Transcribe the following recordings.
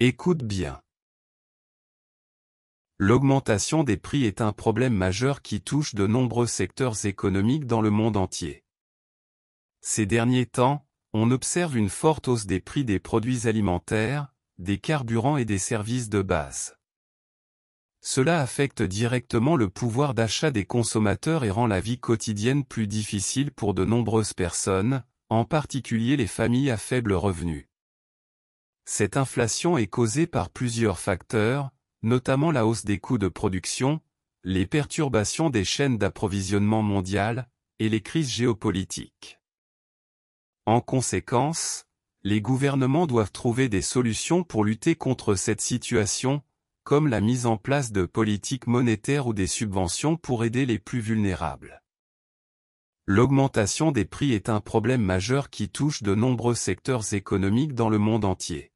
Écoute bien. L'augmentation des prix est un problème majeur qui touche de nombreux secteurs économiques dans le monde entier. Ces derniers temps, on observe une forte hausse des prix des produits alimentaires, des carburants et des services de base. Cela affecte directement le pouvoir d'achat des consommateurs et rend la vie quotidienne plus difficile pour de nombreuses personnes, en particulier les familles à faible revenu. Cette inflation est causée par plusieurs facteurs, notamment la hausse des coûts de production, les perturbations des chaînes d'approvisionnement mondiales et les crises géopolitiques. En conséquence, les gouvernements doivent trouver des solutions pour lutter contre cette situation, comme la mise en place de politiques monétaires ou des subventions pour aider les plus vulnérables. L'augmentation des prix est un problème majeur qui touche de nombreux secteurs économiques dans le monde entier.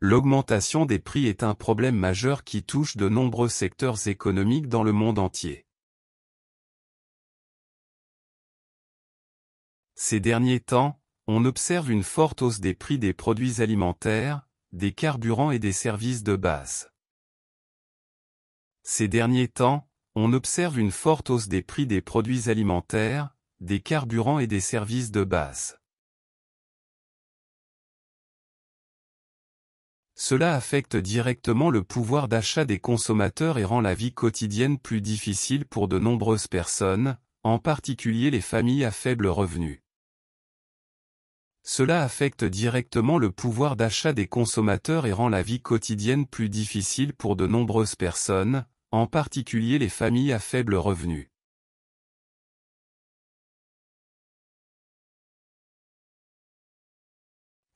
L'augmentation des prix est un problème majeur qui touche de nombreux secteurs économiques dans le monde entier. Ces derniers temps, on observe une forte hausse des prix des produits alimentaires, des carburants et des services de base. Ces derniers temps, on observe une forte hausse des prix des produits alimentaires, des carburants et des services de base. Cela affecte directement le pouvoir d'achat des consommateurs et rend la vie quotidienne plus difficile pour de nombreuses personnes, en particulier les familles à faible revenu. Cela affecte directement le pouvoir d'achat des consommateurs et rend la vie quotidienne plus difficile pour de nombreuses personnes, en particulier les familles à faible revenu.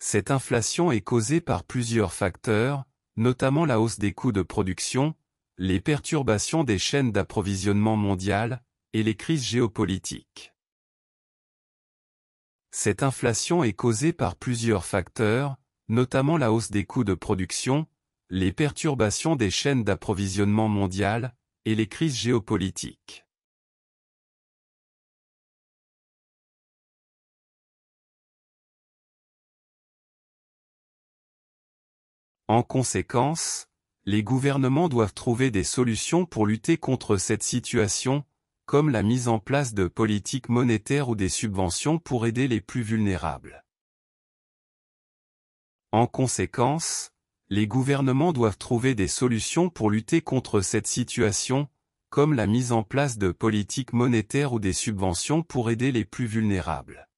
Cette inflation est causée par plusieurs facteurs, notamment la hausse des coûts de production, les perturbations des chaînes d'approvisionnement mondiales, et les crises géopolitiques. Cette inflation est causée par plusieurs facteurs, notamment la hausse des coûts de production, les perturbations des chaînes d'approvisionnement mondiales, et les crises géopolitiques. En conséquence, les gouvernements doivent trouver des solutions pour lutter contre cette situation, comme la mise en place de politiques monétaires ou des subventions pour aider les plus vulnérables. En conséquence, les gouvernements doivent trouver des solutions pour lutter contre cette situation, comme la mise en place de politiques monétaires ou des subventions pour aider les plus vulnérables.